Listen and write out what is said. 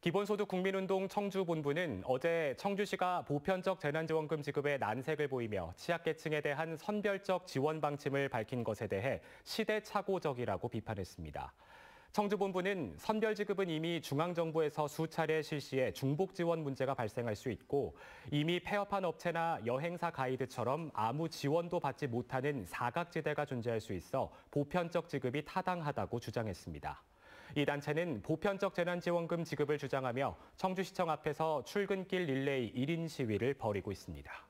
기본소득 국민운동 청주본부는 어제 청주시가 보편적 재난지원금 지급의 난색을 보이며 취약계층에 대한 선별적 지원 방침을 밝힌 것에 대해 시대착오적이라고 비판했습니다. 청주본부는 선별 지급은 이미 중앙정부에서 수차례 실시해 중복 지원 문제가 발생할 수 있고 이미 폐업한 업체나 여행사 가이드처럼 아무 지원도 받지 못하는 사각지대가 존재할 수 있어 보편적 지급이 타당하다고 주장했습니다. 이 단체는 보편적 재난지원금 지급을 주장하며 청주시청 앞에서 출근길 릴레이 1인 시위를 벌이고 있습니다.